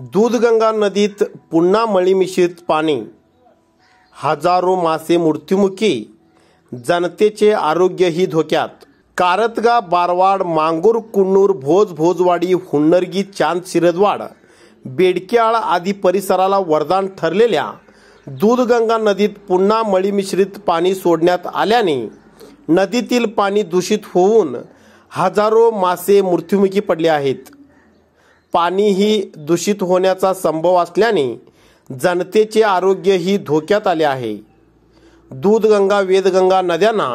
दूधगंगा नदीत पुन्हा मळीमिश्रित पाणी हजारो मासे मृत्युमुखी जनतेचे आरोग्यही धोक्यात कारतगा बारवाड मांगूर कुन्नूर भोज भोजवाडी हुन्नरगी चांद शिरदवाड बेडक्याळ आदी परिसराला वरदान ठरलेल्या दूधगंगा नदीत पुन्हा मळीमिश्रित पाणी सोडण्यात आल्याने नदीतील पाणी दूषित होऊन हजारो मासे मृत्युमुखी पडले आहेत पाणीही दूषित होण्याचा संभव असल्याने जनतेचे आरोग्यही धोक्यात आले आहे दूधगंगा वेदगंगा नद्यांना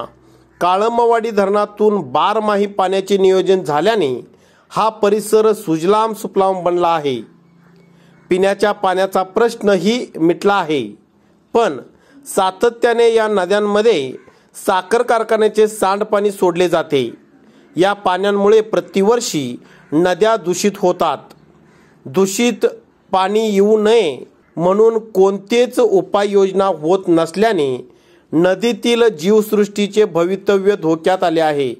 काळंबवाडी धरणातून बारमाही पाण्याचे नियोजन झाल्याने हा परिसर सुजलाम सुफलाम बनला आहे पिण्याच्या पाण्याचा प्रश्नही मिटला आहे पण सातत्याने या नद्यांमध्ये साखर कारखान्याचे सांडपाणी सोडले जाते या पाण्यांमुळे प्रतिवर्षी नद्या दूषित होतात दूषित पाणी येऊ नये म्हणून कोणतेच उपाययोजना होत नसल्याने नदीतील जीवसृष्टीचे भवितव्य धोक्यात आले आहे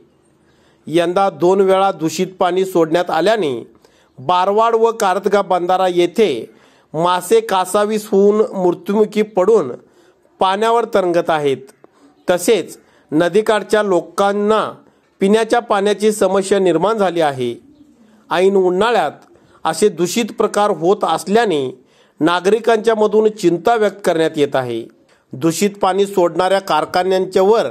यंदा दोन वेळा दूषित पाणी सोडण्यात आल्याने बारवाड व कारतगा बंधारा येथे मासे कासावीस होऊन मृत्युमुखी पडून पाण्यावर तरंगत आहेत तसेच नदीकाठच्या लोकांना पिण्याच्या पाण्याची समस्या निर्माण झाली आहे ऐन उन्हाळ्यात असे दूषित प्रकार होत असल्याने नागरिकांच्या मधून चिंता व्यक्त करण्यात येत आहे दूषित पाणी सोडणाऱ्या कारखान्यांच्यावर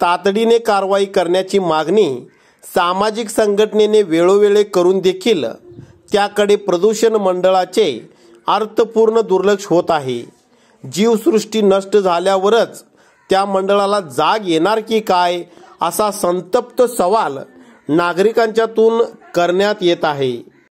तातडीने कारवाई करण्याची मागणी सामाजिक संघटनेने वेळोवेळी करून देखील त्याकडे प्रदूषण मंडळाचे अर्थपूर्ण दुर्लक्ष होत आहे जीवसृष्टी नष्ट झाल्यावरच त्या मंडळाला जाग येणार की काय असा संतप्त सवाल नागरिकांच्यातून करण्यात येत आहे